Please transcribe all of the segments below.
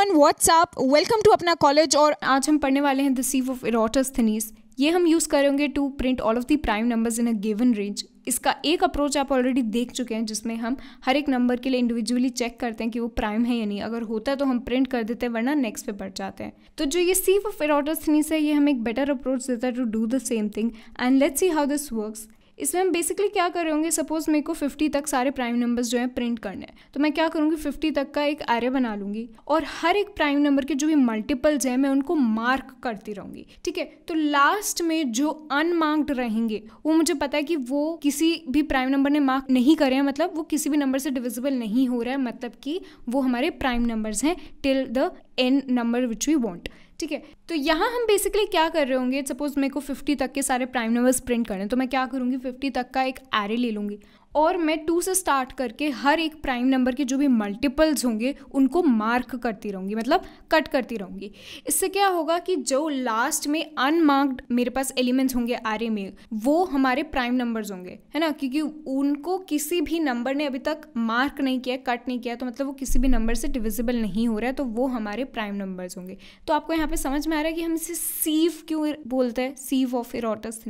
Everyone अप welcome to Apna college और आज हम पढ़ने वाले हैं द सीव ऑफ इरोटस थनीस ये हम यूज़ करेंगे to print all of the prime numbers in a given range इसका एक अप्रोच आप ऑलरेडी देख चुके हैं जिसमें हम हर एक नंबर के लिए इंडिविजुअली चेक करते हैं कि वो प्राइम है या नहीं अगर होता है तो हम प्रिंट कर देते हैं वरना नेक्स्ट पे बढ़ जाते हैं तो जो ये सीव ऑफ इरोटस थनीस है ये हमें एक बेटर अप्रोच देता है to do the same thing and let's see how this works इसमें हम बेसिकली क्या कर रहे होंगे सपोज़ मेरे को फिफ्टी तक सारे प्राइम नंबर्स जो हैं प्रिंट करने हैं तो मैं क्या करूँगी फिफ्टी तक का एक एरे बना लूँगी और हर एक प्राइम नंबर के जो भी मल्टीपल्स हैं मैं उनको मार्क करती रहूँगी ठीक है तो लास्ट में जो अनमार्क्ड रहेंगे वो मुझे पता है कि वो किसी भी प्राइम नंबर ने मार्क नहीं करे हैं मतलब वो किसी भी नंबर से डिविजिबल नहीं हो रहा है मतलब कि वो हमारे प्राइम नंबर्स हैं till the N number which we want ठीक है तो यहाँ हम बेसिकली क्या कर रहे होंगे सपोज मेरे को फिफ्टी तक के सारे प्राइम नंबर्स प्रिंट करने तो मैं क्या करूँगी फिफ्टी तक का एक एरे ले लूँगी और मैं टू से स्टार्ट करके हर एक प्राइम नंबर के जो भी मल्टीपल्स होंगे उनको मार्क करती रहूँगी मतलब कट करती रहूँगी इससे क्या होगा कि जो लास्ट में अनमार्क्ड मेरे पास एलिमेंट्स होंगे आर में वो हमारे प्राइम नंबर्स होंगे है ना क्योंकि उनको किसी भी नंबर ने अभी तक मार्क नहीं किया कट नहीं किया तो मतलब वो किसी भी नंबर से डिविजिबल नहीं हो रहा है तो वो हमारे प्राइम नंबर्स होंगे तो आपको यहाँ पे समझ में आ रहा है कि हम इसे सीव क्यों बोलते हैं सीव ऑफ इरोटस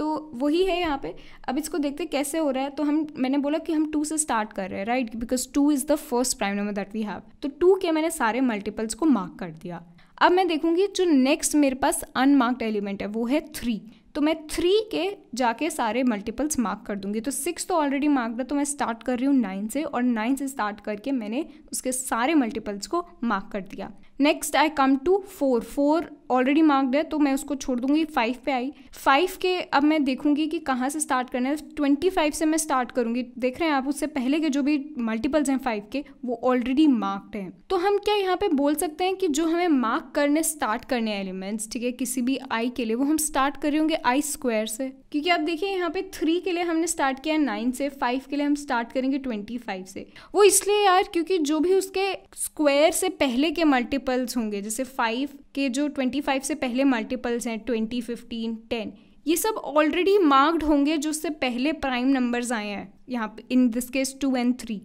तो वही है यहाँ पे अब इसको देखते कैसे हो रहा है तो हम मैंने बोला कि हम टू से स्टार्ट कर रहे हैं right because two is the first prime number that we have तो टू के मैंने सारे मल्टीपल्स को मार्क कर दिया अब मैं देखूँगी जो नेक्स्ट मेरे पास अनमार्क्ड एलिमेंट है वो है थ्री तो मैं थ्री के जाके सारे मल्टीपल्स मार्क कर दूंगी तो सिक्स तो ऑलरेडी मार्क है तो मैं स्टार्ट कर रही हूँ नाइन से और नाइन से स्टार्ट करके मैंने उसके सारे मल्टीपल्स को मार्क कर दिया next I come to four four already marked है तो मैं उसको छोड़ दूंगी फाइव पे आई फाइव के अब मैं देखूंगी कि कहाँ से स्टार्ट करना है ट्वेंटी फाइव से मैं स्टार्ट करूंगी देख रहे हैं आप उससे पहले के जो भी मल्टीपल्स हैं फाइव के वो ऑलरेडी मार्क्ड हैं तो हम क्या यहाँ पे बोल सकते हैं कि जो हमें मार्क करने स्टार्ट करने एलिमेंट्स ठीक है किसी भी आई के लिए वो हम स्टार्ट कर रहे होंगे आई स्क्वायर से क्योंकि आप देखिए यहाँ पे थ्री के लिए हमने स्टार्ट किया नाइन से फाइव के लिए हम स्टार्ट करेंगे ट्वेंटी फाइव से वो इसलिए यार क्योंकि जो भी उसके स्क्वायर से पहले के मल्टीपल मल्टीपल्स होंगे जैसे फाइव के जो ट्वेंटी फाइव से पहले मल्टीपल्स हैं ट्वेंटी फिफ्टीन टेन ये सब ऑलरेडी मार्क्ड होंगे जो उससे पहले प्राइम नंबर्स आए हैं यहाँ पे in this case two and three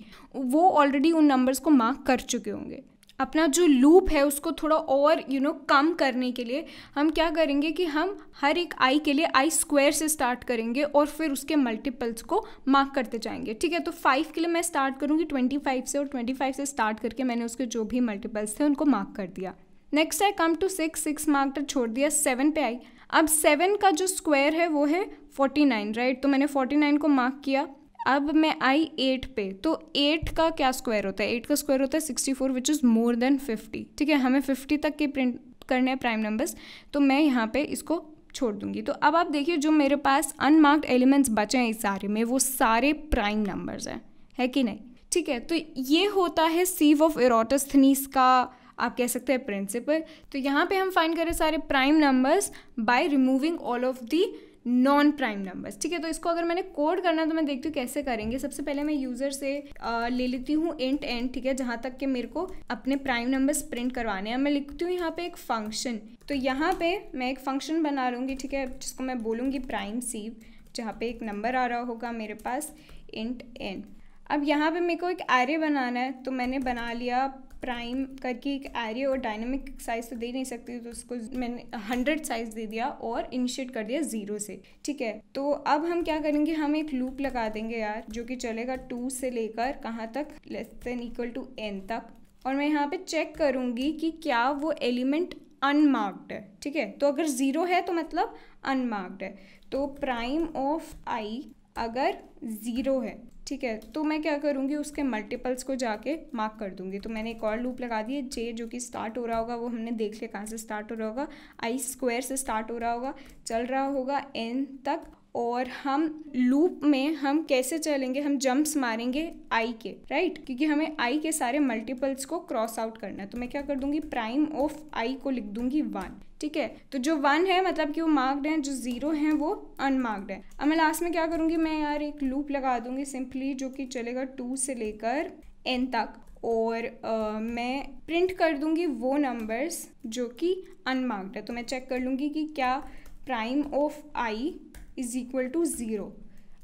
वो ऑलरेडी उन नंबर्स को मार्क कर चुके होंगे अपना जो लूप है उसको थोड़ा और यू नो कम करने के लिए हम क्या करेंगे कि हम हर एक आई के लिए आई स्क्वायर से स्टार्ट करेंगे और फिर उसके मल्टीपल्स को मार्क करते जाएंगे ठीक है तो फाइव के लिए मैं स्टार्ट करूँगी ट्वेंटी फाइव से और ट्वेंटी फाइव से स्टार्ट करके मैंने उसके जो भी मल्टीपल्स थे उनको मार्क कर दिया next I come to six six mark छोड़ दिया सेवन पे आई अब सेवन का जो स्क्वायर है वो है फोर्टी नाइन राइट तो मैंने फोर्टी नाइन को मार्क किया अब मैं आई एट पे तो एट का क्या स्क्वायर होता है एट का स्क्वायर होता है sixty four which is more than fifty ठीक है हमें फिफ्टी तक के प्रिंट करने हैं प्राइम नंबर्स तो मैं यहाँ पे इसको छोड़ दूंगी तो अब आप देखिए जो मेरे पास अनमार्क्ड एलिमेंट्स बचे हैं इस सारे में वो सारे प्राइम नंबर्स हैं है कि नहीं ठीक है तो ये होता है सीव ऑफ एरोटस्थनीस का आप कह सकते हैं प्रिंसिपल तो यहाँ पे हम फाइंड करें सारे prime numbers by removing all of the non prime numbers ठीक है तो इसको अगर मैंने कोड करना तो मैं देखती हूँ कैसे करेंगे सबसे पहले मैं यूज़र से आ, ले लेती हूँ इंट एंड ठीक है जहाँ तक कि मेरे को अपने प्राइम नंबर्स प्रिंट करवाने हैं मैं लिखती हूँ यहाँ पे एक फंक्शन तो यहाँ पे मैं एक फंक्शन बना लूँगी ठीक है जिसको मैं बोलूँगी प्राइम सीव जहाँ पे एक नंबर आ रहा होगा मेरे पास इंट एंड अब यहाँ पे मेरे को एक एरे बनाना है तो मैंने बना लिया प्राइम करके एक एरे और डायनेमिक साइज़ तो दे नहीं सकती तो उसको मैंने हंड्रेड साइज़ दे दिया और इनिशिएट कर दिया ज़ीरो से ठीक है तो अब हम क्या करेंगे हम एक लूप लगा देंगे यार जो कि चलेगा टू से लेकर कहाँ तक less than equal to N तक और मैं यहाँ पे चेक करूँगी कि क्या वो एलिमेंट अनमार्क्ड है ठीक है तो अगर ज़ीरो है तो मतलब अनमार्क्ड है तो प्राइम ऑफ आई अगर ज़ीरो है ठीक है तो मैं क्या करूँगी उसके मल्टीपल्स को जाके मार्क कर दूँगी तो मैंने एक और लूप लगा दी है जे जो कि स्टार्ट हो रहा होगा वो हमने देख लिया कहाँ से स्टार्ट हो रहा होगा आई स्क्वायर से स्टार्ट हो रहा होगा चल रहा होगा एन तक और हम लूप में हम कैसे चलेंगे हम जंप्स मारेंगे आई के राइट क्योंकि हमें आई के सारे मल्टीपल्स को क्रॉस आउट करना है तो मैं क्या कर दूंगी प्राइम ऑफ आई को लिख दूंगी वन ठीक है तो जो वन है मतलब कि वो मार्क्ड है जो जीरो है वो अनमार्क्ड है अब मैं लास्ट में क्या करूंगी मैं यार एक लूप लगा दूंगी सिंपली जो कि चलेगा टू से लेकर एन तक और uh, मैं प्रिंट कर दूंगी वो नंबर्स जो कि अनमार्क्ड है तो मैं चेक कर लूंगी कि क्या prime of I is equal to zero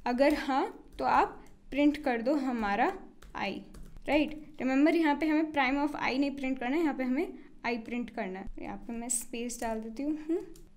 अगर हाँ तो आप प्रिंट कर दो हमारा आई राइट रिमेंबर यहाँ पे हमें प्राइम ऑफ आई नहीं प्रिंट करना है यहाँ पे हमें आई प्रिंट करना है यहाँ पे मैं स्पेस डाल देती हूँ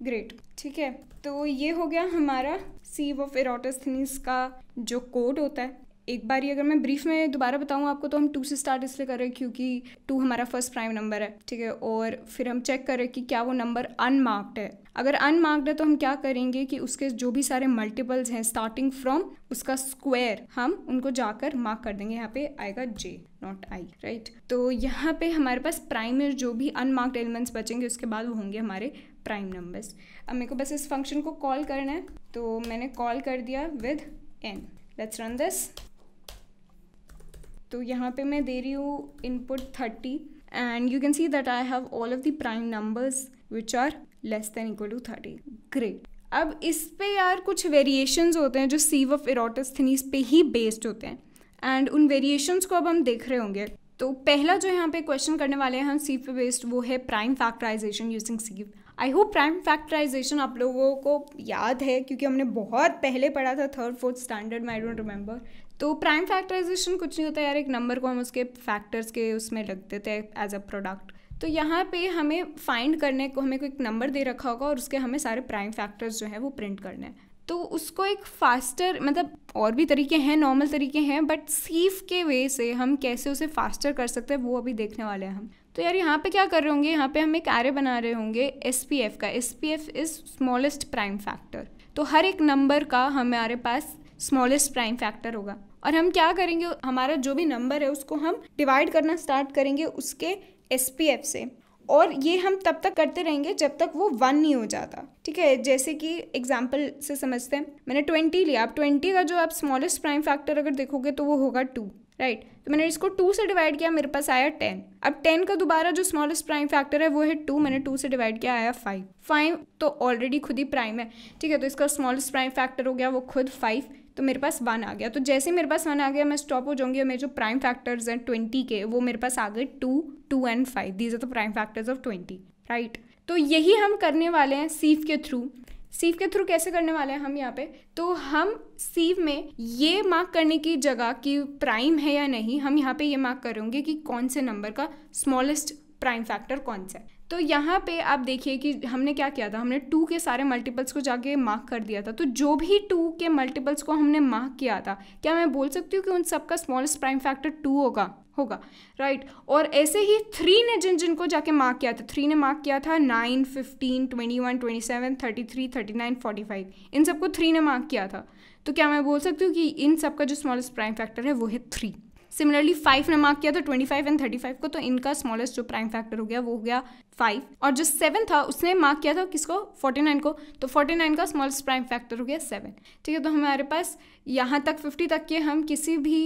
ग्रेट हम्म, ठीक है तो ये हो गया हमारा सीव ऑफ एरोटस्थनीस का जो कोड होता है एक बार ये अगर मैं ब्रीफ में दोबारा बताऊँ आपको तो हम टू से स्टार्ट इसलिए कर रहे हैं क्योंकि टू हमारा फर्स्ट प्राइम नंबर है ठीक है और फिर हम चेक करें कि क्या वो नंबर अनमार्क्ड है अगर अनमार्क्ड है तो हम क्या करेंगे कि उसके जो भी सारे मल्टीपल्स हैं स्टार्टिंग फ्रॉम उसका स्क्वायर हम उनको जाकर मार्क कर देंगे यहाँ पे आएगा जे नॉट आई राइट तो यहाँ पे हमारे पास प्राइम में जो भी अनमार्क्ड एलिमेंट्स बचेंगे उसके बाद वो होंगे हमारे प्राइम नंबर्स अब मेरे को बस इस फंक्शन को कॉल करना है तो मैंने कॉल कर दिया with N let's run this तो यहाँ पे मैं दे रही हूँ input thirty and you can see that I have all of the prime numbers which are less than equal to thirty great अब इस पे यार कुछ वेरिएशंस होते हैं जो सीव ऑफ इरोटस्थनीस पे ही बेस्ड होते हैं एंड उन वेरिएशंस को अब हम देख रहे होंगे तो पहला जो यहाँ पे क्वेश्चन करने वाले हैं हम सीव पे बेस्ड वो है prime factorization using sieve I hope prime factorization आप लोगों को याद है क्योंकि हमने बहुत पहले पढ़ा था थर्ड फोर्थ स्टैंडर्ड में आई डोंट रिमेंबर तो प्राइम फैक्टराइजेशन कुछ नहीं होता यार एक नंबर को हम उसके फैक्टर्स के उसमें रख देते हैं एज अ प्रोडक्ट तो यहाँ पे हमें फाइंड करने को हमें कोई एक नंबर दे रखा होगा और उसके हमें सारे प्राइम फैक्टर्स जो हैं वो प्रिंट करने हैं तो उसको एक फास्टर मतलब और भी तरीके हैं नॉर्मल तरीके हैं बट सीफ के वे से हम कैसे उसे फास्टर कर सकते हैं वो अभी देखने वाले हैं हम तो यार यहाँ पे क्या कर रहे होंगे यहाँ पे हम एक एरे बना रहे होंगे एस पी एफ का S P F is smallest prime factor तो हर एक नंबर का हमारे पास स्मॉलेस्ट प्राइम फैक्टर होगा और हम क्या करेंगे हमारा जो भी नंबर है उसको हम डिवाइड करना स्टार्ट करेंगे उसके एस पी एफ से और ये हम तब तक करते रहेंगे जब तक वो वन नहीं हो जाता ठीक है जैसे कि एग्जाम्पल से समझते हैं मैंने ट्वेंटी लिया आप ट्वेंटी का जो आप स्मॉलेस्ट प्राइम फैक्टर अगर देखोगे तो वो होगा टू राइट right. तो मैंने इसको टू से डिवाइड किया मेरे पास आया टेन अब टेन का दोबारा जो स्मॉलेस्ट प्राइम फैक्टर है वो है टू मैंने टू से डिवाइड किया आया फाइव फाइव तो ऑलरेडी खुद ही प्राइम है ठीक है तो इसका स्मॉलेस्ट प्राइम फैक्टर हो गया वो खुद फाइव तो मेरे पास वन आ गया तो जैसे मेरे पास वन आ गया मैं स्टॉप हो जाऊंगी और मेरे जो प्राइम फैक्टर्स हैं ट्वेंटी के वो मेरे पास आ गए two two and five these are the prime factors of twenty right तो यही हम करने वाले हैं सीफ के थ्रू सीव के थ्रू कैसे करने वाले हैं हम यहाँ पे तो हम सीव में ये मार्क करने की जगह कि प्राइम है या नहीं हम यहाँ पे ये मार्क करेंगे कि कौन से नंबर का स्मॉलेस्ट प्राइम फैक्टर कौन सा है तो यहाँ पे आप देखिए कि हमने क्या किया था हमने टू के सारे मल्टीपल्स को जाके मार्क कर दिया था तो जो भी टू के मल्टीपल्स को हमने मार्क किया था क्या मैं बोल सकती हूँ कि उन सबका स्मॉलेस्ट प्राइम फैक्टर टू होगा होगा राइट right. और ऐसे ही थ्री ने जिन जिनको जाके मार्क किया था थ्री ने मार्क किया था nine fifteen twenty one twenty seven thirty three thirty nine forty five इन सबको थ्री ने मार्क किया था तो क्या मैं बोल सकती हूँ कि इन सबका जो स्मॉलेस्ट प्राइम फैक्टर है वो है थ्री सिमिलरली फाइव ने मार्क किया था twenty five and thirty five को तो इनका स्मॉलेस्ट जो प्राइम फैक्टर हो गया वो हो गया फाइव और जो सेवन था उसने मार्क किया था किसको फोर्टी नाइन को तो फोर्टी नाइन का स्मॉलेस्ट प्राइम फैक्टर हो गया सेवन ठीक है तो हमारे पास यहाँ तक फिफ्टी तक के हम किसी भी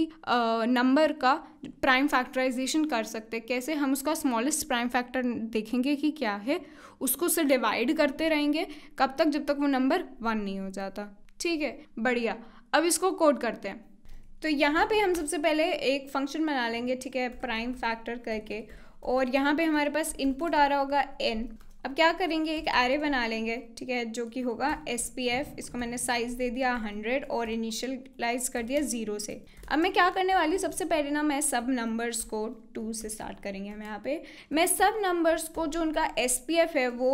नंबर का प्राइम फैक्टराइजेशन कर सकते कैसे हम उसका स्मॉलेस्ट प्राइम फैक्टर देखेंगे कि क्या है उसको उसे डिवाइड करते रहेंगे कब तक जब तक वो नंबर वन नहीं हो जाता ठीक है बढ़िया अब इसको कोड करते हैं तो यहाँ पे हम सबसे पहले एक फंक्शन बना लेंगे ठीक है प्राइम फैक्टर करके और यहाँ पे हमारे पास इनपुट आ रहा होगा एन अब क्या करेंगे एक एरे बना लेंगे ठीक है जो कि होगा एस पी एफ इसको मैंने साइज़ दे दिया हंड्रेड और इनिशियलाइज कर दिया ज़ीरो से अब मैं क्या करने वाली सबसे पहले ना मैं सब नंबर्स को टू से स्टार्ट करेंगे हम यहाँ पे मैं सब नंबर्स को जो उनका एस पी एफ है वो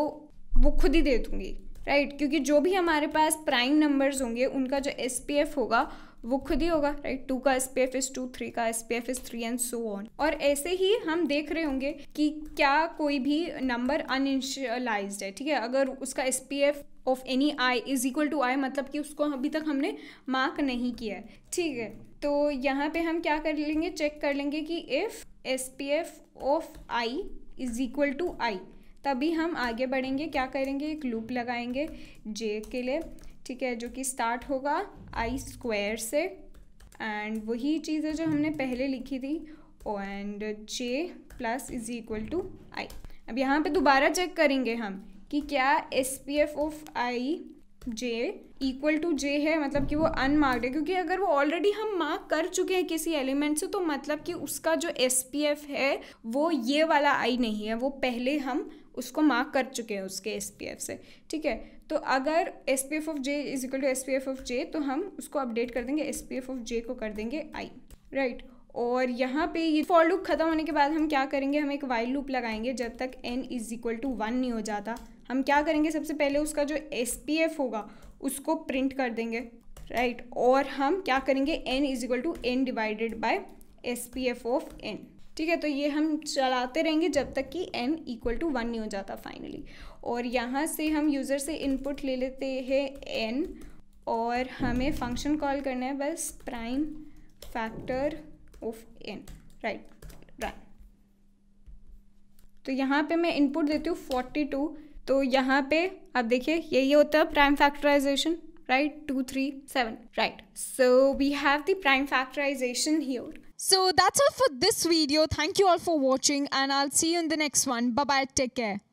वो खुद ही दे दूँगी राइट क्योंकि जो भी हमारे पास प्राइम नंबर्स होंगे उनका जो एस पी एफ होगा वो खुद ही होगा राइट टू का S P F is two three का S P F is three and so on और ऐसे ही हम देख रहे होंगे कि क्या कोई भी नंबर अनइनिशलाइज है ठीक है अगर उसका S P F of any I is equal to I मतलब कि उसको अभी तक हमने मार्क नहीं किया है ठीक है तो यहाँ पे हम क्या कर लेंगे चेक कर लेंगे कि if S P F of I is equal to I तभी हम आगे बढ़ेंगे क्या करेंगे एक लूप लगाएंगे जे के लिए ठीक है जो कि स्टार्ट होगा आई स्क्वायर से एंड वही चीज़ है जो हमने पहले लिखी थी O and J plus is equal to I अब यहाँ पे दोबारा चेक करेंगे हम कि क्या S P F of I J equal to J है मतलब कि वो अनमार्क्ड है क्योंकि अगर वो ऑलरेडी हम मार्क कर चुके हैं किसी एलिमेंट से तो मतलब कि उसका जो एस पी एफ है वो ये वाला आई नहीं है वो पहले हम उसको मार्क कर चुके हैं उसके एस से ठीक है तो अगर S P F of J is equal to S P F of J तो हम उसको अपडेट कर देंगे S P F of J को कर देंगे आई राइट right. और यहाँ पे ये फॉर लूप खत्म होने के बाद हम क्या करेंगे हम एक वाइल लूप लगाएंगे जब तक N is equal to one नहीं हो जाता हम क्या करेंगे सबसे पहले उसका जो एस पी एफ होगा उसको प्रिंट कर देंगे राइट right. और हम क्या करेंगे N is equal to N divided by S P F of N ठीक है तो ये हम चलाते रहेंगे जब तक कि एन इक्वल टू वन नहीं हो जाता फाइनली और यहाँ से हम यूज़र से इनपुट ले लेते हैं एन और हमें फंक्शन कॉल करना है बस prime factor of N right right तो यहाँ पे मैं इनपुट देती हूँ फोर्टी टू तो यहाँ पे आप देखिए यही होता है prime factorization right seven right so we have the prime factorization here So that's all for this video. Thank you all for watching and I'll see you in the next one. Bye-bye. Take care.